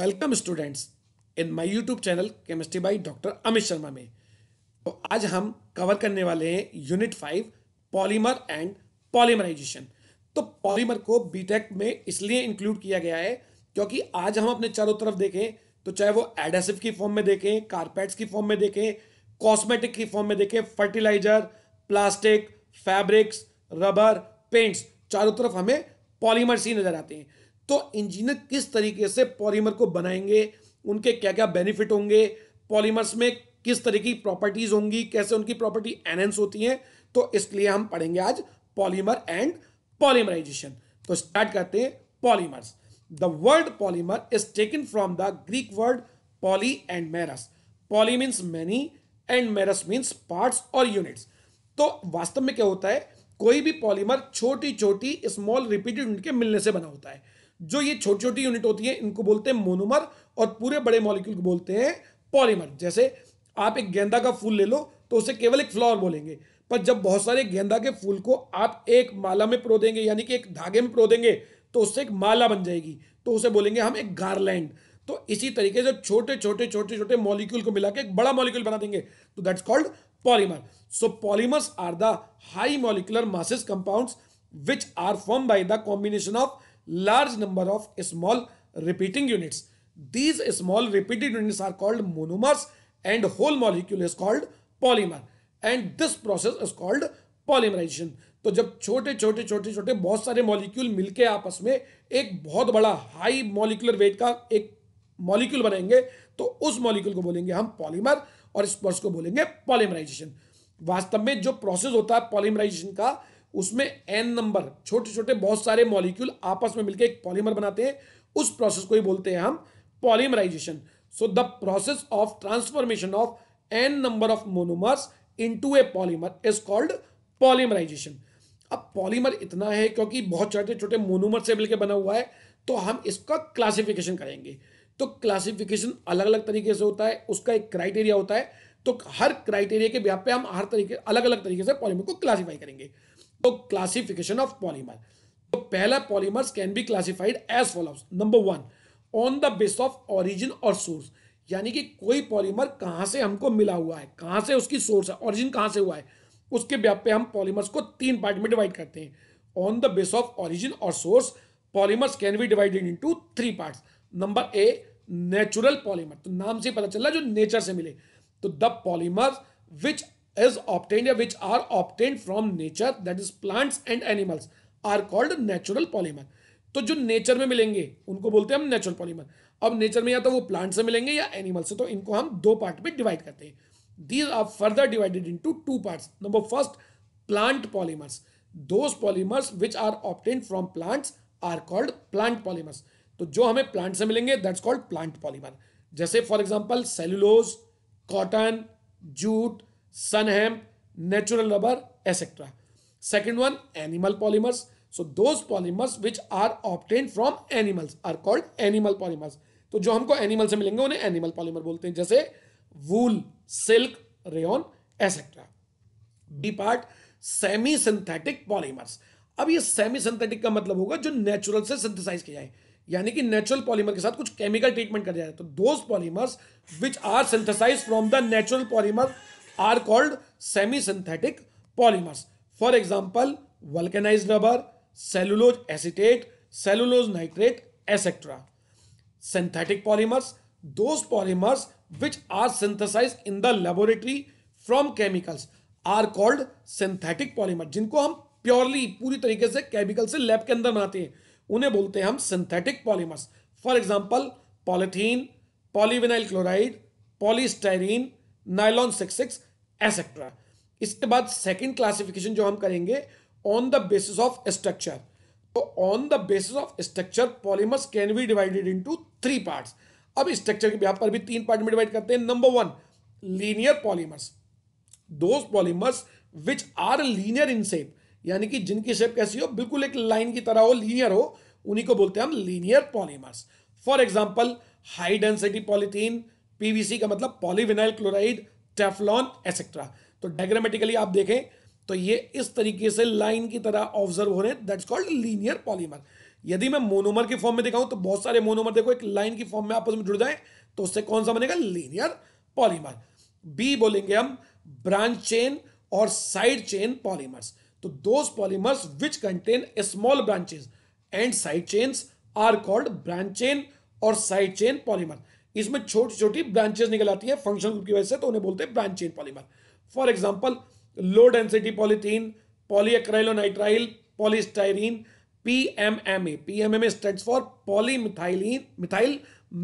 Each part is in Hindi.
Welcome students in my YouTube channel chemistry by doctor Amit Sharma में तो आज हम कवर करने वाले हैं unit five polymer and polymerization तो पॉलीमर को बीटेक में इसलिए इंक्लूड किया गया है क्योंकि आज हम अपने चारों तरफ देखें तो चाहे वो एडेसिव की फॉर्म में देखें कारपेट्स की फॉर्म में देखें कॉस्मेटिक की फॉर्म में देखें fertilizer plastic fabrics rubber paints चारों तरफ हमें पॉलीमर्स ही नजर आते हैं तो इंजीनियर किस तरीके से पॉलीमर को बनाएंगे उनके क्या क्या बेनिफिट होंगे पॉलीमर्स में किस तरीके की प्रॉपर्टीज होंगी कैसे उनकी प्रॉपर्टी एनहेंस होती है तो इसलिए हम पढ़ेंगे आज पॉलीमर एंड पॉलीमराइजेशन तो स्टार्ट करते हैं polymers the word polymer is taken from the Greek word poly and meros poly means many and meros means parts और यूनिट्स तो वास्तव में क्या होता है कोई भी पॉलीमर छोटी छोटी स्मॉल रिपीटेड यूनिट के मिलने से बना होता है जो ये छोटी छोटी यूनिट होती है इनको बोलते हैं मोनोमर और पूरे बड़े मॉलिक्यूल को बोलते हैं पॉलीमर जैसे आप एक गेंदा का फूल ले लो तो उसे केवल एक फ्लावर बोलेंगे पर जब बहुत सारे गेंदा के फूल को आप एक माला में प्रो देंगे यानी कि एक धागे में प्रो देंगे तो उससे एक माला बन जाएगी तो उसे बोलेंगे हम एक गार्लैंड तो इसी तरीके से छोटे छोटे छोटे छोटे मॉलिक्यूल को मिला के एक बड़ा मॉलिक्यूल बना देंगे तो that's called polymer so polymers are the high molecular masses compounds which are form by the combination of large number of small repeating units. These small repeated units are called monomers and whole molecule is called polymer. And this process is called polymerization तो जब छोटे छोटे छोटे छोटे बहुत सारे मॉलिक्यूल मिलके आपस में एक बहुत बड़ा हाई मॉलिकुलर वेट का एक मॉलिक्यूल बनाएंगे तो उस मॉलिक्यूल को बोलेंगे हम पॉलीमर और इस प्रोसेस को बोलेंगे पॉलीमराइजेशन वास्तव में जो प्रोसेस होता है पॉलीमराइजेशन का उसमें एन नंबर छोटे छोटे बहुत सारे मॉलिक्यूल आपस में मिलकर एक पॉलीमर बनाते हैं उस प्रोसेस को ही बोलते हैं हम polymerization so the process of transformation of an number of monomers into a polymer is called polymerization अब पॉलीमर इतना है क्योंकि बहुत छोटे छोटे मोनोमर से मिलकर बना हुआ है तो हम इसका क्लासिफिकेशन करेंगे तो क्लासिफिकेशन अलग अलग तरीके से होता है उसका एक क्राइटेरिया होता है तो हर क्राइटेरिया के व्याप पे हम हर तरीके अलग अलग तरीके से पॉलीमर को क्लासिफाई करेंगे तो क्लासिफिकेशन ऑफ पॉलीमर तो पहला polymers can be classified as follows number one on the base of origin और सोर्स यानी कि कोई पॉलीमर कहां से हमको मिला हुआ है कहां से उसकी सोर्स है ऑरिजिन कहां से हुआ है उसके व्याप पे हम पॉलीमर्स को तीन पार्ट में डिवाइड करते हैं on the base of origin और source polymers can be divided into three parts number A natural polymer तो नाम से पता चल रहा जो नेचर से मिले तो the polymers which is obtained which are obtained from nature that is plants and animals are called natural polymer तो जो नेचर में मिलेंगे उनको बोलते हैं हम नेचुरल पॉलीमर अब नेचर में या तो वो प्लांट से मिलेंगे या एनिमल से तो इनको हम दो पार्ट में डिवाइड करते हैं these are further divided into two parts number first plant polymers those polymers which are obtained from plants are called plant polymers तो जो हमें प्लांट से मिलेंगे दैट्स कॉल्ड प्लांट पॉलीमर जैसे for example cellulose cotton jute hemp natural rubber etcetera second one animal polymers so those polymers which are obtain from animals are called animal polymers तो जो हमको एनिमल से मिलेंगे उन्हें एनिमल पॉलीमर बोलते हैं जैसे wool silk rayon etcetera B part semi synthetic polymers अब ये सेमी सिंथेटिक का मतलब होगा जो नेचुरल से सिंथेसाइज किया जाए यानी कि नेचुरल पॉलीमर के साथ कुछ केमिकल ट्रीटमेंट कर जाए तो those polymers which are synthesize from the natural polymer are called semi synthetic polymers for example vulcanize rubber cellulose acetate cellulose nitrate etcetera synthetic polymers those polymers which are synthesize in the laboratory from chemicals are called synthetic polymer जिनको हम प्योरली पूरी तरीके से केमिकल से लैब के अंदर बनाते हैं उन्हें बोलते हैं हम synthetic polymers for example polythene polyvinyl chloride polystyrene nylon six six etcetera इसके बाद सेकेंड क्लासिफिकेशन जो हम करेंगे on the basis of structure तो on the basis of structure polymers can be divided into three parts अब स्ट्रक्चर के यहाँ पर भी तीन पार्ट में डिवाइड करते हैं number one linear polymers those polymers which are linear in shape यानी कि जिनकी शेप कैसी हो बिल्कुल एक लाइन की तरह हो लीनियर हो उन्हीं को बोलते हैं हम linear polymers for example high density polythene PVC का मतलब पॉलीविनाइल क्लोराइड टेफलॉन एसेट्रा तो डायग्रामेटिकली आप देखें तो ये इस तरीके से लाइन की तरह ऑब्जर्व हो रहे हैं दैट्स कॉल्ड लीनियर पॉलीमर यदि मैं मोनोमर की फॉर्म में दिखाऊं तो बहुत सारे मोनोमर देखो एक लाइन की फॉर्म में आपस में जुड़ जाए तो उससे कौन सा बनेगा लीनियर पॉलीमर बी बोलेंगे हम ब्रांच चेन और साइड चेन पॉलीमर्स तो those polymers which contain small branches and side chains are called branch chain और साइड चेन पॉलीमर इसमें छोटी छोटी ब्रांचेस निकल आती हैं फंक्शन ग्रुप की वजह से तो उन्हें बोलते हैं branch chain polymer for example low density polythene polyacrylonitrile polystyrene P M M A P M M A stand for polymethylene methyl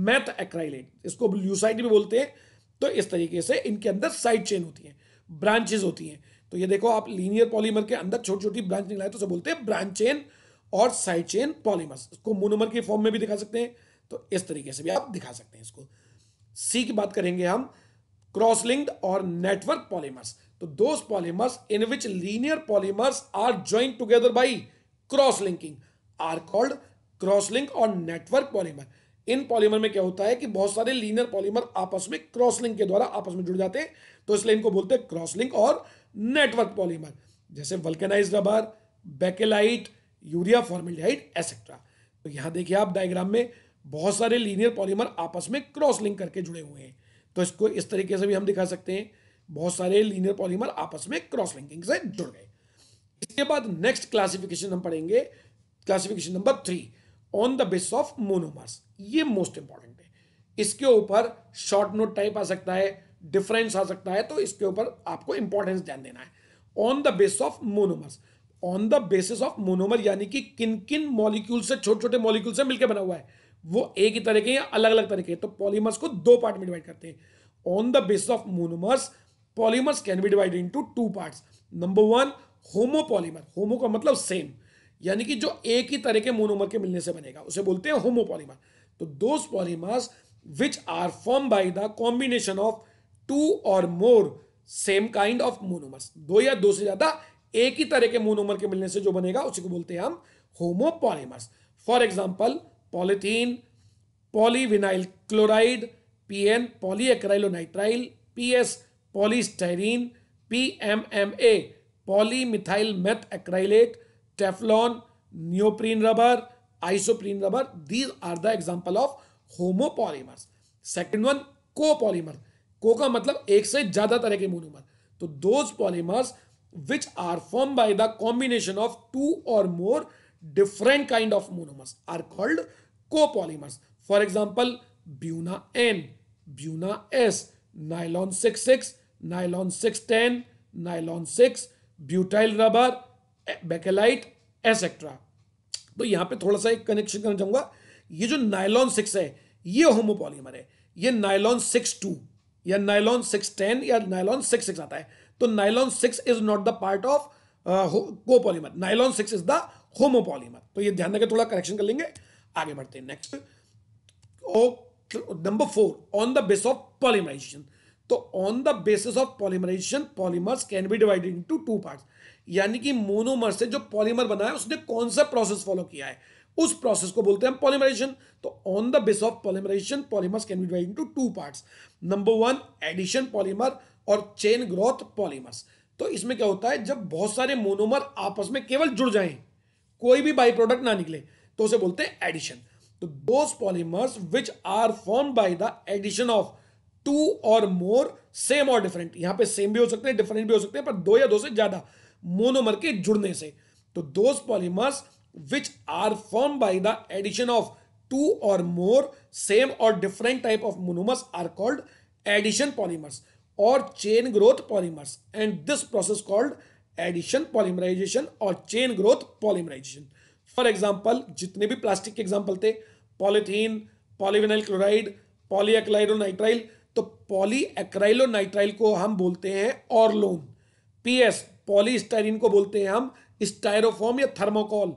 meth acrylate इसको ल्यूसाइड भी बोलते हैं तो इस तरीके से इनके अंदर साइड चेन होती है ब्रांचेज होती हैं तो ये देखो आप लीनियर पॉलीमर के अंदर छोटी छोटी ब्रांच निकलाए तो उसे बोलते हैं ब्रांच चेन और साइड चेन पॉलीमर्स इसको मोनोमर के फॉर्म में भी दिखा सकते हैं तो इस तरीके से भी आप दिखा सकते हैं इसको सी की बात करेंगे हम क्रॉसलिंग और नेटवर्क पॉलीमर्स तो those polymers in which linear polymers are join together by cross linking are called cross link और नेटवर्क पॉलीमर इन पॉलीमर में क्या होता है कि बहुत सारे लीनियर पॉलीमर आपस में क्रॉस लिंक के द्वारा आपस में जुड़ जाते हैं तो इसलिए इनको बोलते हैं क्रॉस लिंक और नेटवर्क पॉलीमर जैसे vulcanize rubber Bakelite urea formaldehyde etcetera तो यहां देखिए आप डायग्राम में बहुत सारे लीनियर पॉलीमर आपस में क्रॉस लिंक करके जुड़े हुए हैं तो इसको इस तरीके से भी हम दिखा सकते हैं बहुत सारे लीनियर पॉलीमर आपस में क्रॉस लिंकिंग से जुड़ गए इसके बाद नेक्स्ट क्लासिफिकेशन हम पढ़ेंगे classification number three on the base of monomers ये मोस्ट इंपॉर्टेंट है इसके ऊपर शॉर्ट नोट टाइप आ सकता है डिफरेंस आ सकता है तो इसके ऊपर आपको इंपॉर्टेंस ध्यान देना है on the base of monomers on the basis of monomer यानी कि किन किन मॉलिक्यूल से छोटे छोटे मॉलिक्यूल से मिलकर बना हुआ है वो एक ही तरह के या अलग अलग तरह के तो पॉलीमर्स को दो पार्ट में डिवाइड करते हैं on the basis of monomers polymers can be divided into two parts number one homopolymer homo का मतलब सेम यानी कि जो एक ही तरह के मोनोमर के मिलने से बनेगा उसे बोलते हैं होमोपॉलीमर तो those polymers which are form by the combination of two और more same kind of monomers दो या दो से ज्यादा एक ही तरह के मोनोमर के मिलने से जो बनेगा उसी को बोलते हैं हम homopolymers for example polythene polyvinyl chloride P P N S PN polyacrylonitrile M polystyrene PMMA polymethyl methacrylate Teflon neoprene rubber isoprene rubber these are the example of homopolymers second one copolymer को का मतलब एक से ज्यादा तरह के मोनोमर तो those polymers which are form by the combination of two और more different kind of monomers are called copolymers. For example, Buna N, Buna S, Nylon 66, Nylon 610, Nylon 6, Butyl rubber, Bakelite, etc. तो यहां पे थोड़ा सा एक कनेक्शन करना चाहूंगा ये जो नायलॉन सिक्स है ये होमोपॉलीमर है ये नायलॉन सिक्स टू या नायलॉन सिक्स टेन या नायलॉन सिक्स सिक्स आता है तो nylon six is not the part of copolymer nylon six is the homopolymer तो ये ध्यान रखें थोड़ा करेक्शन कर लेंगे आगे बढ़ते हैं next number four on the base of polymerization तो on the basis of polymerization polymers can be divided into two parts यानी कि मोनोमर से जो पॉलीमर बना है उसने कौन सा प्रोसेस फॉलो किया है उस प्रोसेस को बोलते हैं पॉलीमराइजेशन तो on the base of polymerization polymers can be divided into two parts number one addition polymer और चेन ग्रोथ पॉलीमर्स तो इसमें क्या होता है जब बहुत सारे मोनोमर आपस में केवल जुड़ जाएं कोई भी बाई प्रोडक्ट ना निकले तो उसे बोलते हैं एडिशन तो those polymers which are form by the addition of two और मोर सेम और डिफरेंट यहां पे सेम भी हो सकते हैं डिफरेंट भी हो सकते हैं पर दो या दो से ज्यादा मोनोमर के जुड़ने से तो those polymers which are form by the addition of two और मोर सेम और different type of monomers are called addition polymers और chain growth polymers and this process called addition polymerization और chain growth polymerization for example जितने भी प्लास्टिक के एग्जाम्पल थे पॉलीथीन पॉलीविनाइल क्लोराइड पॉलीएक्लाइडोनाइट्राइल तो पॉलीएक्राइलोनाइट्राइल को हम बोलते हैं ऑर्लोन पीएस पॉलीस्टाइरिन को बोलते हैं हम स्टायरोफॉम या thermocol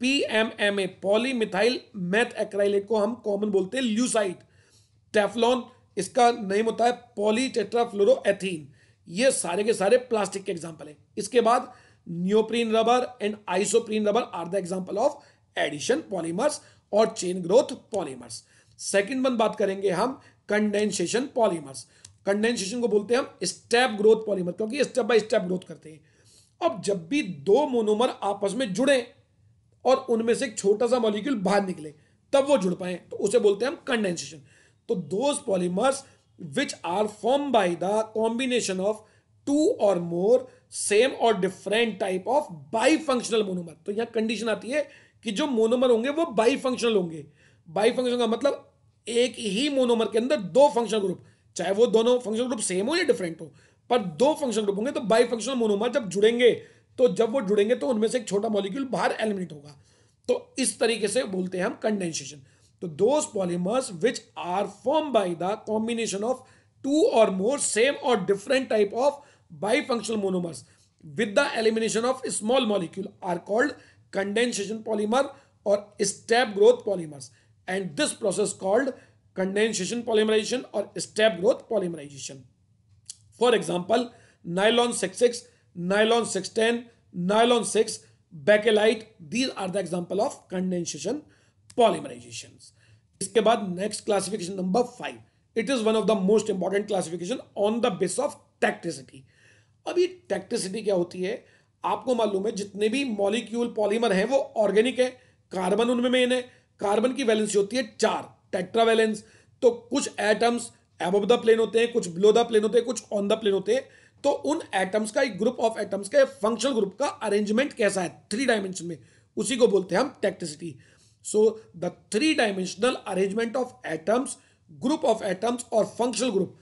PMMA polymethyl methacrylate को हम कॉमन बोलते हैं ल्यूसाइड टेफलॉन इसका नेम होता है पॉलीटेट्राफ्लोरोएथीन ये सारे के सारे प्लास्टिक के एग्जाम्पल हैं इसके बाद neoprene rubber and isoprene rubber are the example of addition polymers और chain growth polymers second one बात करेंगे हम कंडेंसेशन पॉलीमर्स कंडेंसेशन को बोलते हैं हम स्टेप ग्रोथ पॉलीमर क्योंकि स्टेप बाय स्टेप ग्रोथ करते हैं अब जब भी दो मोनोमर आपस में जुड़े और उनमें से एक छोटा सा मॉलिक्यूल बाहर निकले तब वो जुड़ पाए तो उसे बोलते हैं हम कंडेंसेशन तो those polymers which are formed by the combination of two or more same और different type of bifunctional monomer तो यहां कंडीशन आती है कि जो मोनोमर होंगे वो बाई फंक्शनल होंगे बाई फंक्शन का मतलब एक ही मोनोमर के अंदर दो फंक्शनल ग्रुप चाहे वो दोनों फंक्शनल ग्रुप सेम हो या डिफरेंट हो पर दो फंक्शनल ग्रुप होंगे तो बाई फंक्शनल मोनोमर जब जुड़ेंगे तो जब वो जुड़ेंगे तो उनमें से एक छोटा मॉलिक्यूल बाहर एलिमिनेट होगा तो इस तरीके से बोलते हैं हम condensation to those polymers which are formed by the combination of two or more same or different type of bifunctional monomers with the elimination of small molecule are called condensation polymer or step growth polymers and this process called condensation polymerization or step growth polymerization. For example, nylon 66, nylon 610, nylon 6, bakelite, these are the example of condensation polymerization इसके बाद next classification number five it is one of the most important classification on the base of tacticity अब ये क्या होती है आपको मालूम है जितने भी मॉलिक्यूल पॉलीमर हैं वो ऑर्गेनिक है कार्बन उनमें मेन है कार्बन की वैलेंसी होती है चार टेट्रावैलेंस तो कुछ एटम्स एबव द प्लेन होते हैं कुछ बिलो द प्लेन होते हैं कुछ ऑन द प्लेन होते हैं तो उन एटम्स का एक ग्रुप ऑफ एटम्स का फंक्शनल ग्रुप का अरेंजमेंट कैसा है थ्री डायमेंशन में उसी को बोलते हैं हम टेक्टिसिटी So the three-dimensional arrangement of atoms, group of atoms or functional group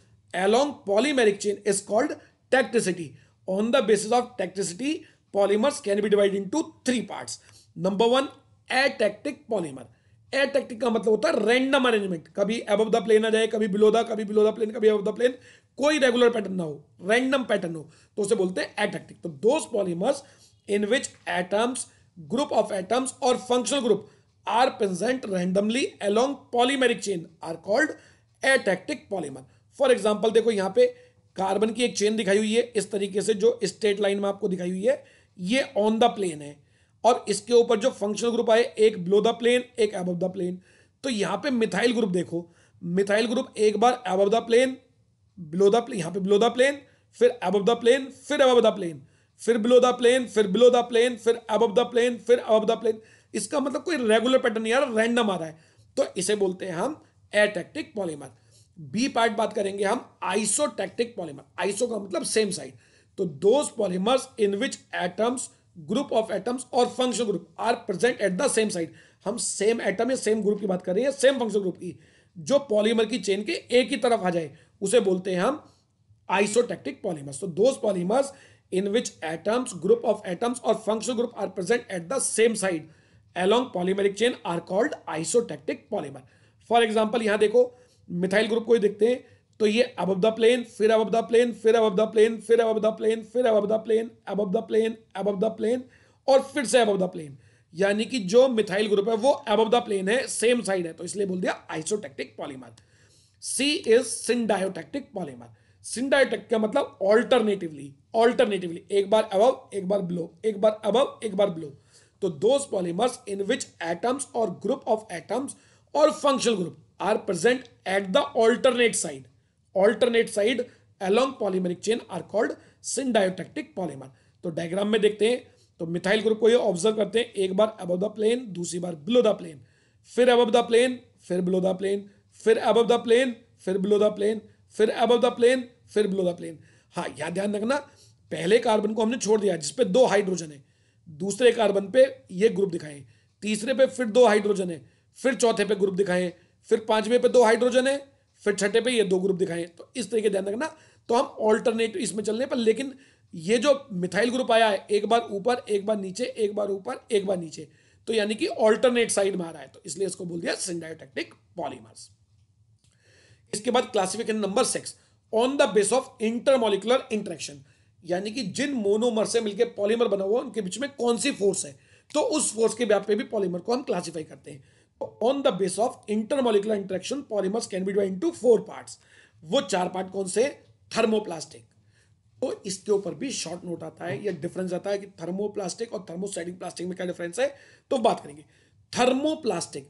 along polymeric chain is called tacticity. On the basis of tacticity, polymers can be divided into three parts. Number one, atactic polymer. एटैक्टिक का मतलब होता है रैंडम अरेंजमेंट कभी अबव द प्लेन आ जाए कभी बिलो द कभी बिलो द प्लेन कभी अबव द प्लेन कोई रेगुलर पैटर्न ना हो रैंडम पैटर्न हो तो उसे बोलते हैं एटैक्टिक तो those polymers in which atoms group of atoms और functional group are present randomly along polymeric chain are called atactic polymer. For example देखो यहाँ पे कार्बन की एक चेन दिखाई हुई है इस तरीके से जो स्टेट लाइन में आपको दिखाई हुई है ये ऑन द प्लेन है और इसके ऊपर जो फंक्शनल ग्रुप आए एक ब्लो द प्लेन एक अब द प्लेन तो यहाँ पे मिथाइल ग्रुप देखो मिथाइल ग्रुप एक बार above the plane below the plane यहाँ पे बिलो द प्लेन फिर अब द प्लेन फिर अब द प्लेन फिर बिलो द प्लेन फिर बिलो द प्लेन फिर अब द प्लेन फिर अब द प्लेन इसका मतलब कोई रेगुलर पैटर्न नहीं आ रहा रैंडम आ रहा है तो इसे बोलते हैं हम एटेक्टिक पॉलीमर बी पार्ट बात करेंगे हम आइसोटेक्टिक पॉलीमर आइसो का मतलब सेम साइड तो those polymers in which atoms group of atoms और function group are present at the same side हम सेम एटम या सेम ग्रुप की बात कर रहे हैं सेम फंक्शन ग्रुप की जो पॉलीमर की चेन के एक ही तरफ आ जाए उसे बोलते हैं हम आइसोटेक्टिक पॉलीमर्स तो those polymers in which atoms group of atoms और function group are present at the same side along polymeric chain are called isotactic polymer for example यहां देखो मिथाइल ग्रुप को ही देखते हैं तो ये अब द प्लेन फिर अब द प्लेन फिर अब द प्लेन फिर अब द प्लेन फिर above the plane above the plane above the plane और फिर से अब द प्लेन यानी कि जो मिथाइल ग्रुप है वो अब द प्लेन है सेम साइड है तो इसलिए बोल दिया isotactic polymer C is syndiotactic polymer syndiotact का मतलब ऑल्टरनेटिवली ऑल्टरनेटिवली एक बार अब एक बार ब्लो एक बार अब एक बार ब्लो तो those polymers in which atoms और ग्रुप ऑफ एटम्स और functional group are present at the alternate side alternate side along polymeric chain are called syndiotactic polymer तो डायग्राम में देखते हैं तो मिथाइल ग्रुप को ये ऑब्जर्व करते हैं एक बार अब द प्लेन दूसरी बार बिलो द प्लेन फिर अब द प्लेन फिर बिलो द प्लेन फिर अब द प्लेन फिर बिलो द प्लेन फिर अब द प्लेन फिर बिलो द प्लेन हाँ याद ध्यान रखना पहले कार्बन को हमने छोड़ दिया जिसपे दो हाइड्रोजन है दूसरे कार्बन पे ये ग्रुप दिखाएं तीसरे पे फिर दो हाइड्रोजन है फिर चौथे पे ग्रुप दिखाएं फिर पांचवे पे दो हाइड्रोजन है फिर छठे पे ये दो ग्रुप दिखाएं तो इस तरीके ध्यान रखना तो हम ऑल्टरनेट इसमें चलने पर लेकिन ये जो मिथाइल ग्रुप आया है एक बार ऊपर एक बार नीचे एक बार ऊपर एक बार नीचे तो यानी कि ऑल्टरनेट साइड में आ रहा है तो इसलिए इसको बोल दिया सिंडायोटेक्टिक पॉलीमर्स इसके बाद classification number six on the base of intermolecular interaction यानी कि जिन मोनोमर से मिलकर पॉलीमर बना हुआ उनके बीच में कौन सी फोर्स है तो उस फोर्स के व्याप पे भी पॉलीमर को हम क्लासिफाई करते हैं on the base of intermolecular interaction polymers can be divide into four parts वो चार पार्ट कौन से थर्मोप्लास्टिक तो इसके ऊपर भी शॉर्ट नोट आता है या डिफरेंस आता है कि थर्मोप्लास्टिक और थर्मोस्टैटिक प्लास्टिक में क्या डिफरेंस है तो बात करेंगे thermoplastic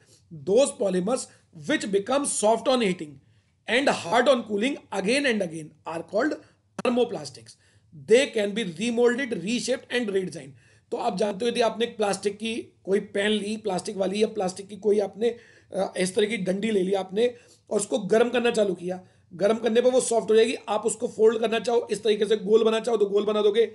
those polymers which become soft on heating and hard on cooling again and again are called thermoplastics they can be remoulded reshaped and redesign तो आप जानते हो यदि आपने प्लास्टिक की कोई पेन ली प्लास्टिक वाली या प्लास्टिक की कोई आपने इस तरह की डंडी ले ली आपने और उसको गर्म करना चालू किया गर्म करने पर वो सॉफ्ट हो जाएगी आप उसको फोल्ड करना चाहो इस तरीके से गोल बना चाहो तो गोल बना दोगे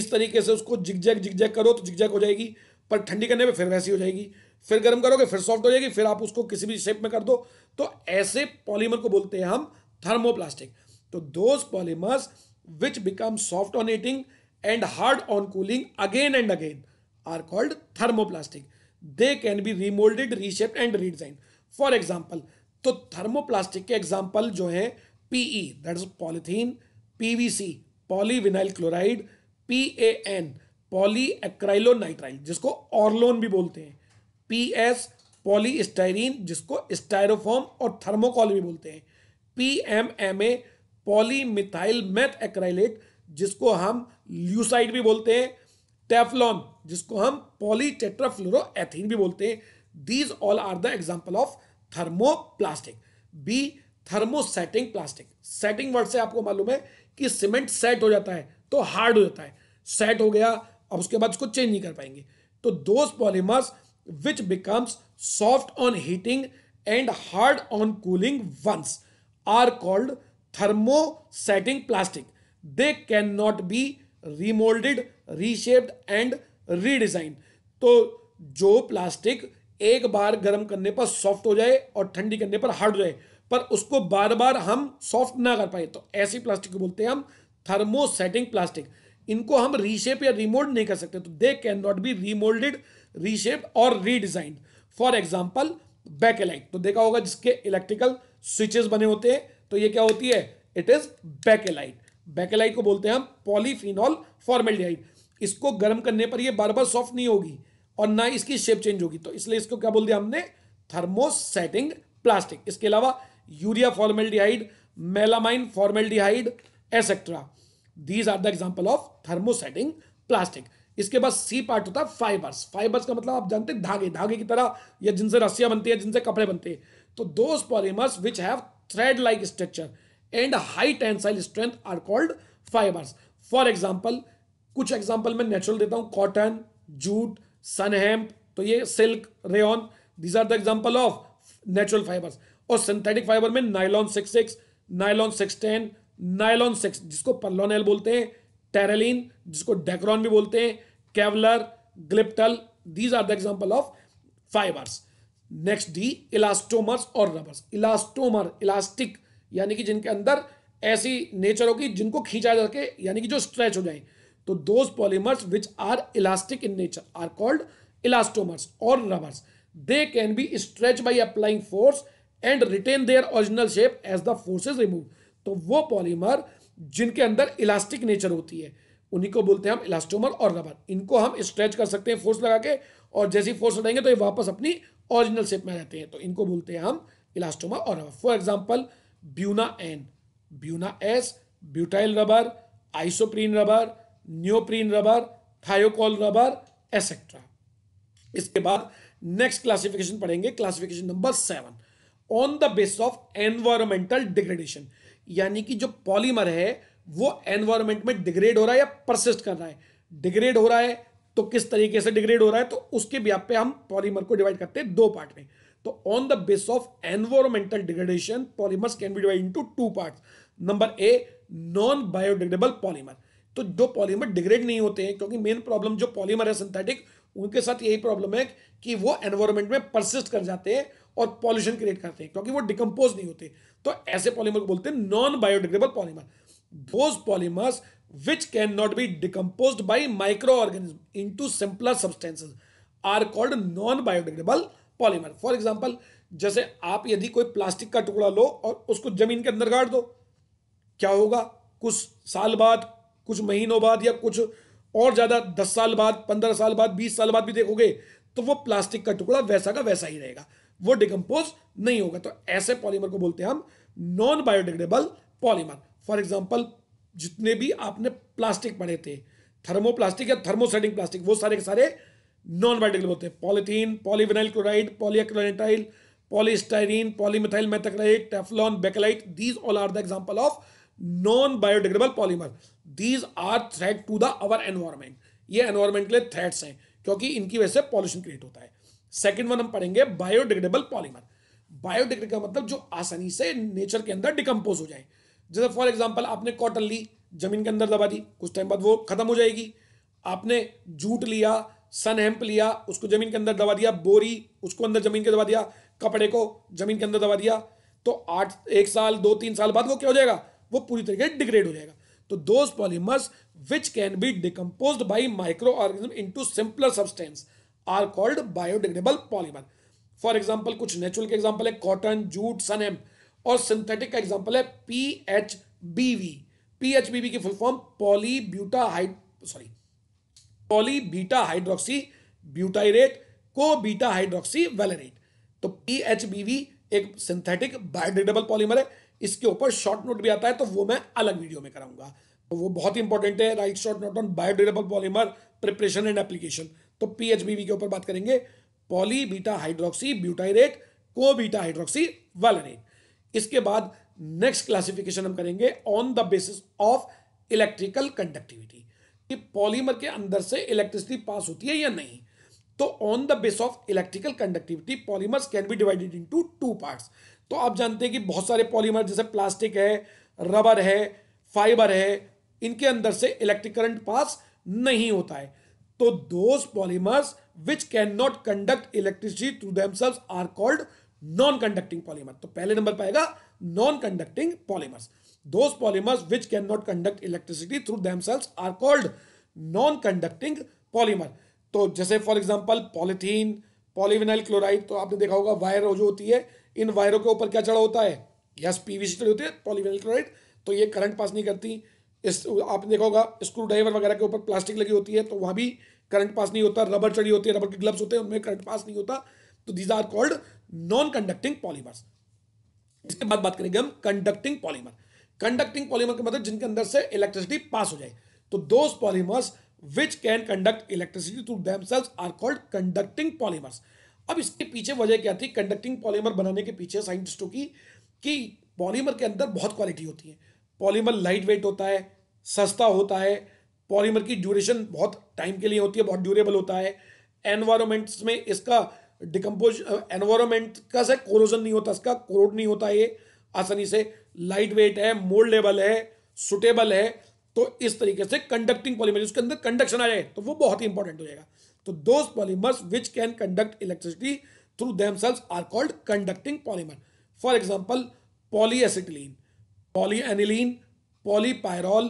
इस तरीके से उसको झिकझक जिगजैग करो तो झिकझक हो जाएगी पर ठंडी करने पर फिर वैसी हो जाएगी फिर गर्म करोगे फिर सॉफ्ट हो जाएगी फिर आप उसको किसी भी शेप में कर दो तो ऐसे पॉलीमर को बोलते हैं हम थर्मोप्लास्टिक तो those polymers which become soft on heating and hard on cooling again and again are called thermoplastic. They can be remolded, reshaped and redesigned. For example, तो थर्मोप्लास्टिक के एग्जाम्पल जो है PE that is polythene PVC polyvinyl chloride PAN polyacrylonitrile जिसको ऑर्लोन भी बोलते हैं पीएस पॉलीस्टाइरीन जिसको स्टायरोफॉर्म और थर्मोकॉल भी बोलते हैं पीएमएमए पॉलीमिथाइल मेथ एक्राइलेट जिसको हम ल्यूसाइड भी बोलते हैं टेफलॉन जिसको हम पॉलीटेट्राफ्लोरोएथीन भी बोलते हैं these all are the example of thermoplastic B thermosetting plastic setting word से आपको मालूम है कि सीमेंट सेट हो जाता है तो हार्ड हो जाता है सेट हो गया अब उसके बाद उसको चेंज नहीं कर पाएंगे तो those polymers which becomes soft on heating and hard on cooling once are called plastic they can not be remolded, reshaped and redesign तो जो प्लास्टिक एक बार गर्म करने पर सॉफ्ट हो जाए और ठंडी करने पर हार्ड हो जाए पर उसको बार बार हम सॉफ्ट ना कर पाए तो ऐसी प्लास्टिक को बोलते हैं हम थर्मोसेटिंग प्लास्टिक इनको हम रीशेप या रिमोल्ड नहीं कर सकते तो they can not be remoulded reshape और रीडिजाइंड फॉर एग्जाम्पल बैकेलाइट तो देखा होगा जिसके इलेक्ट्रिकल स्विचेस बने होते हैं तो ये क्या होती है इट इज बैकेलाइट बैकेलाइट को बोलते हैं हम पॉलीफिनॉल फॉर्मेलडिहाइड इसको गर्म करने पर ये बार बार सॉफ्ट नहीं होगी और ना इसकी शेप चेंज होगी तो इसलिए इसको क्या बोल दिया हमने थर्मोसेटिंग प्लास्टिक इसके अलावा urea formaldehyde melamine formaldehyde etcetera these are the example of thermosetting plastic इसके बाद सी पार्ट होता है फाइबर्स फाइबर्स का मतलब आप जानते हैं धागे धागे की तरह या जिनसे रस्सियां बनती है जिनसे कपड़े बनते हैं तो those polymers which have thread like structure and high tensile strength are called fibers for example कुछ एग्जाम्पल मैं नेचुरल देता हूँ कॉटन जूट सन तो ये silk rayon these are the example of natural fibres और सिंथेटिक फाइबर में nylon six six nylon six ten nylon six जिसको पर्लोनेल बोलते हैं टेरेलिन जिसको डेक्रॉन भी बोलते हैं Kevlar glyptal these are the example of fibres next D elastomers और रबर्स इलास्टोमर इलास्टिक यानी कि जिनके अंदर ऐसी नेचर होगी जिनको खींचा जा सके यानी कि जो स्ट्रेच हो जाए तो those polymers which are elastic in nature are called elastomers और rubbers they can be stretch by applying force and retain their original shape as the forces remove तो वो पॉलीमर जिनके अंदर इलास्टिक नेचर होती है उन्हीं को बोलते हैं हम इलास्टोमर और रबर इनको हम स्ट्रेच कर सकते हैं फोर्स लगा के और जैसी फोर्स लगाएंगे तो ये वापस अपनी ओरिजिनल शेप में रहते हैं तो इनको बोलते हैं हम इलास्टोमा और rubber for example Buna N Buna S butyl rubber isoprene rubber neoprene rubber Thiokol rubber etcetera इसके बाद नेक्स्ट क्लासिफिकेशन पढ़ेंगे classification number seven on the base of environmental degradation यानी कि जो पॉलीमर है वो एनवायरमेंट में डिग्रेड हो रहा है या परसिस्ट कर रहा है डिग्रेड हो रहा है तो किस तरीके से डिग्रेड हो रहा है तो उसके व्याप पे हम पॉलीमर को डिवाइड करते हैं दो पार्ट में तो on the base of environmental degradation polymers can be divide into two parts number A non biodegradable polymer तो जो पॉलीमर डिग्रेड नहीं होते हैं क्योंकि मेन प्रॉब्लम जो पॉलीमर है सिंथेटिक उनके साथ यही प्रॉब्लम है कि वो एनवायरमेंट में परसिस्ट कर जाते हैं और पॉल्यूशन क्रिएट करते हैं क्योंकि वो डिकम्पोज नहीं होते तो ऐसे पॉलीमर को बोलते हैं non biodegradable polymer those polymers which cannot be decomposed by microorganism into simpler substances are called non biodegradable polymer for example जैसे आप यदि कोई प्लास्टिक का टुकड़ा लो और उसको जमीन के अंदर गाड़ दो क्या होगा कुछ साल बाद कुछ महीनों बाद या कुछ और ज़्यादा दस साल बाद पंद्रह साल बाद बीस साल बाद भी देखोगे तो वो प्लास्टिक का टुकड़ा वैसा का वैसा ही रहेगा वो डिकम्पोज नहीं होगा तो ऐसे पॉलीमर को बोलते हैं हम non biodegradable polymer for example जितने भी आपने प्लास्टिक पढ़े थे थर्मोप्लास्टिक या थर्मोसेटिंग प्लास्टिक वो सारे के सारे नॉन बायोडिग्रेडेबल होते हैं polythene polyvinyl chloride polychloroethyl polystyrene polymethyl methacrylate Teflon Bakelite these all are the example of non biodegradable polymer these are threat to the our environment ये एनवायरमेंट के लिए थ्रेट्स हैं क्योंकि इनकी वजह से पॉल्यूशन क्रिएट होता है सेकेंड वन हम पढ़ेंगे बायोडिग्रेडेबल पॉलीमर बायोडिग्रेड का मतलब जो आसानी से नेचर के अंदर डिकम्पोज हो जाए जैसे फॉर एग्जाम्पल आपने कॉटन ली जमीन के अंदर दबा दी कुछ टाइम बाद वो खत्म हो जाएगी आपने जूट लिया सन हेम्प लिया उसको जमीन के अंदर दबा दिया बोरी उसको अंदर जमीन के दबा दिया कपड़े को जमीन के अंदर दबा दिया तो आठ एक साल दो तीन साल बाद वो क्या हो जाएगा वो पूरी तरीके डिग्रेड हो जाएगा तो those polymers which can be decompose by microorganism to simpler substance are called biodegradable polymer for example कुछ नेचुरल के एग्जाम्पल है कॉटन जूट सन हेम्प और सिंथेटिक का एग्जाम्पल है P H B V P H B V की full form polybuta hyd sorry polybeta hydroxy butyrate co beta hydroxy valerate तो पी एच बी वी एक सिंथेटिक बायोडिग्रेडेबल पॉलीमर है इसके ऊपर शॉर्ट नोट भी आता है तो वो मैं अलग वीडियो में कराऊंगा तो वो बहुत ही इंपॉर्टेंट है right short note on biodegradable polymer preparation and application तो पी एच बीवी के ऊपर बात करेंगे polybeta hydroxy butyrate co beta hydroxy valerate इसके बाद नेक्स्ट क्लासिफिकेशन हम करेंगे on the basis of electrical conductivity कि पॉलीमर के अंदर से इलेक्ट्रिसिटी पास होती है या नहीं तो on the base of electrical conductivity polymers can be divided into two parts तो आप जानते हैं कि बहुत सारे पॉलीमर जैसे प्लास्टिक है रबर है फाइबर है इनके अंदर से इलेक्ट्रिक करंट पास नहीं होता है तो those polymers which can not conduct electricity through themselves are called non conducting polymer तो पहले नंबर पर आएगा non conducting polymers those polymers which cannot conduct electricity through themselves are called non conducting polymer तो जैसे for example polythene polyvinyl chloride तो आपने देखा होगा वायर जो होती है इन वायरों के ऊपर क्या चढ़ा होता है यस पीवीसी चढ़ी होती है पॉलीविनाइल क्लोराइड तो ये करंट पास नहीं करती इस आपने देखा होगा स्क्रू ड्राइवर वगैरह के ऊपर प्लास्टिक लगी होती है तो वहाँ भी करंट पास नहीं होता रबर चढ़ी होती है रबर के ग्लव्स होते हैं उनमें करंट पास नहीं होता तो these are called non conducting polymers इसके बाद बात करेंगे हम कंडक्टिंग पॉलीमर कंडक्टिंग पॉलीमर का मतलब जिनके अंदर से इलेक्ट्रिसिटी पास हो जाए तो those polymers which can conduct electricity through them are called conducting polymers अब इसके पीछे वजह क्या थी कंडक्टिंग पॉलीमर बनाने के पीछे साइंटिस्टों की कि पॉलीमर के अंदर बहुत क्वालिटी होती है पॉलीमर लाइट वेट होता है सस्ता होता है पॉलीमर की ड्यूरेशन बहुत टाइम के लिए होती है बहुत ड्यूरेबल होता है एनवायरमेंट्स में इसका डिकम्पोज एनवायरमेंट uh, का से कोरोजन नहीं होता इसका कोरोड नहीं होता ये आसानी से लाइट वेट है मोल्डेबल है सुटेबल है तो इस तरीके से कंडक्टिंग पॉलीमर उसके अंदर कंडक्शन आ जाए तो वो बहुत ही इंपॉर्टेंट हो जाएगा तो those polymers which can conduct electricity through them are called conducting polymer for example polyacetylene polyaniline polypyrrole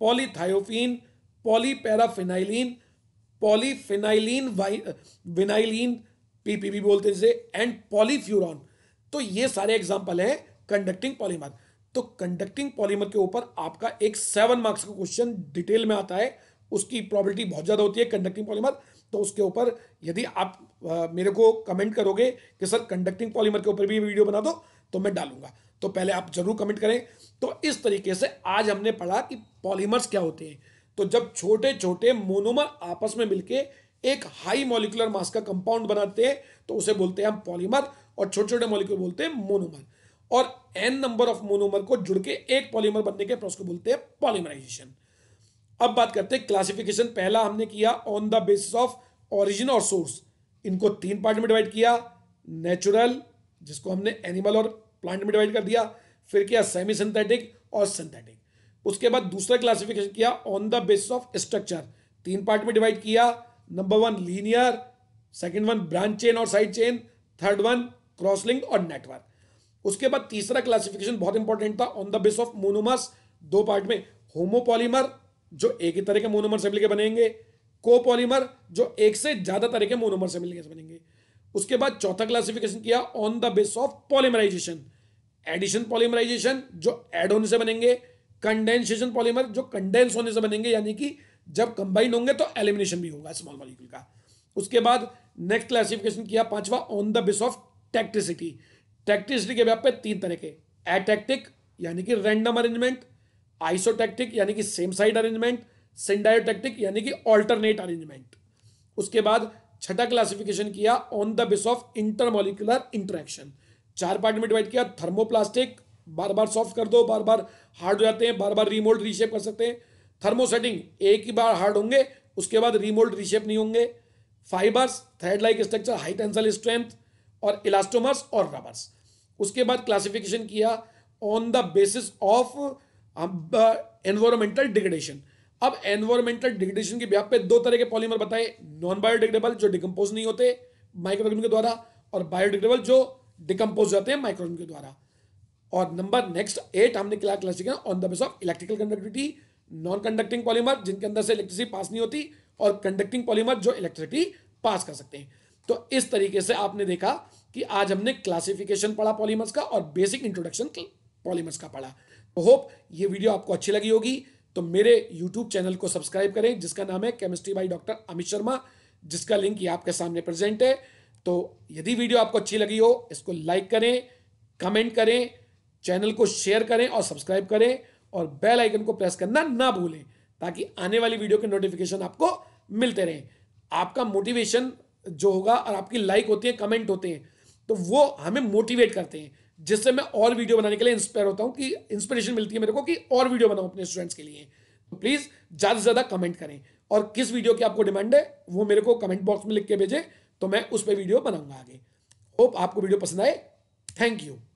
polythiophene polyparaphenylene polyphenylene vinylene PPV बोलते हैं जिसे एंड पॉलीफ्यूरॉन तो ये सारे एग्जाम्पल हैं कंडक्टिंग पॉलीमर तो कंडक्टिंग पॉलीमर के ऊपर आपका एक सेवन मार्क्स का क्वेश्चन डिटेल में आता है उसकी प्रॉबिलिटी बहुत ज़्यादा होती है कंडक्टिंग पॉलीमर तो उसके ऊपर यदि आप आ, मेरे को कमेंट करोगे कि सर कंडक्टिंग पॉलीमर के ऊपर भी वीडियो बना दो तो मैं डालूंगा तो पहले आप जरूर कमेंट करें तो इस तरीके से आज हमने पढ़ा कि पॉलीमर्स क्या होते हैं तो जब छोटे छोटे मोनोमर आपस में मिलके एक हाई मॉलिकुलर मास का कंपाउंड बनाते हैं तो उसे बोलते हैं हम पॉलीमर और छोटे छोटे मॉलिक्यूल बोलते हैं मोनोमर और एन नंबर ऑफ मोनोमर को जुड़ के एक पॉलीमर बनने के प्रोसेस को बोलते हैं पॉलीमराइजेशन अब बात करते हैं क्लासिफिकेशन पहला हमने किया on the basis of origin और सोर्स इनको तीन पार्ट में डिवाइड किया नेचुरल जिसको हमने एनिमल और प्लांट में डिवाइड कर दिया फिर किया सेमी सिंथेटिक और सिंथेटिक उसके बाद दूसरा क्लासिफिकेशन किया on the basis of structure तीन पार्ट में डिवाइड किया number one linear second one branch chain और side chain third one crosslinking और नेटवर्क उसके बाद तीसरा क्लासिफिकेशन बहुत इंपॉर्टेंट था on the base of monomers दो पार्ट में होमोपॉलीमर जो एक ही तरह के मोनोमर से मिलकर बनेंगे कोपॉलीमर जो एक से ज्यादा तरह के मोनोमर से मिलकर बनेंगे उसके बाद चौथा क्लासिफिकेशन किया on the base of polymerization addition polymerization जो एड होने से बनेंगे कंडेंसेशन पॉलीमर जो कंडेंस होने से बनेंगे यानी कि जब कंबाइन होंगे तो एलिमिनेशन भी होगा स्मॉल मॉलिक्यूल का उसके बाद नेक्स्ट क्लासिफिकेशन किया पांचवा on the base of tacticity tacticity के व्याप तीन तरह के एटैक्टिक यानी कि रैंडम अरेंजमेंट आइसोटैक्टिक यानी कि सेम साइड अरेंजमेंट सिंडायोटैक्टिक यानी कि ऑल्टरनेट अरेंजमेंट उसके बाद छठा क्लासिफिकेशन किया on the base of intermolecular interaction चार पार्ट में डिवाइड किया थर्मोप्लास्टिक बार बार सॉफ्ट कर दो बार बार हार्ड हो जाते हैं बार बार रिमोल्ड रीशेप कर सकते हैं थर्मोसेटिंग एक ही बार हार्ड होंगे उसके बाद रिमोल्ड रिशेप नहीं होंगे fibres thread like structure high tensile strength और इलास्टोमर्स और रबर्स उसके बाद क्लासिफिकेशन किया on the basis of environmental degradation अब एनवायरमेंटल डिग्रेडेशन के व्याप पे दो तरह के पॉलीमर बताए नॉन बायोडिग्रेडेबल जो डिकम्पोज नहीं होते माइक्रोग्रीन के द्वारा और बायोडिग्रेडेबल जो डिकम्पोज होते हैं माइक्रोग्रीन के द्वारा और नंबर नेक्स्ट एट हमने क्या किया on the base of electrical conductivity non conducting polymer जिनके अंदर से इलेक्ट्रिसिटी पास नहीं होती और कंडक्टिंग पॉलीमर जो इलेक्ट्रिसिटी पास कर सकते हैं तो इस तरीके से आपने देखा कि आज हमने क्लासिफिकेशन पढ़ा पॉलीमर्स का और बेसिक इंट्रोडक्शन पॉलीमर्स का पढ़ा तो होप ये वीडियो आपको अच्छी लगी होगी तो मेरे यूट्यूब चैनल को सब्सक्राइब करें जिसका नाम है chemistry by doctor Amit Sharma जिसका लिंक ये आपके सामने प्रेजेंट है तो यदि वीडियो आपको अच्छी लगी हो इसको लाइक करें कमेंट करें चैनल को शेयर करें और सब्सक्राइब करें और बेल आइकन को प्रेस करना ना भूलें ताकि आने वाली वीडियो के नोटिफिकेशन आपको मिलते रहें आपका मोटिवेशन जो होगा और आपकी लाइक होती है कमेंट होते हैं तो वो हमें मोटिवेट करते हैं जिससे मैं और वीडियो बनाने के लिए इंस्पायर होता हूँ कि इंस्पिरेशन मिलती है मेरे को कि और वीडियो बनाऊँ अपने स्टूडेंट्स के लिए तो प्लीज़ ज़्यादा से ज़्यादा कमेंट करें और किस वीडियो की आपको डिमांड है वो मेरे को कमेंट बॉक्स में लिख के भेजें तो मैं उस पर वीडियो बनाऊंगा आगे होप आपको वीडियो पसंद आए थैंक यू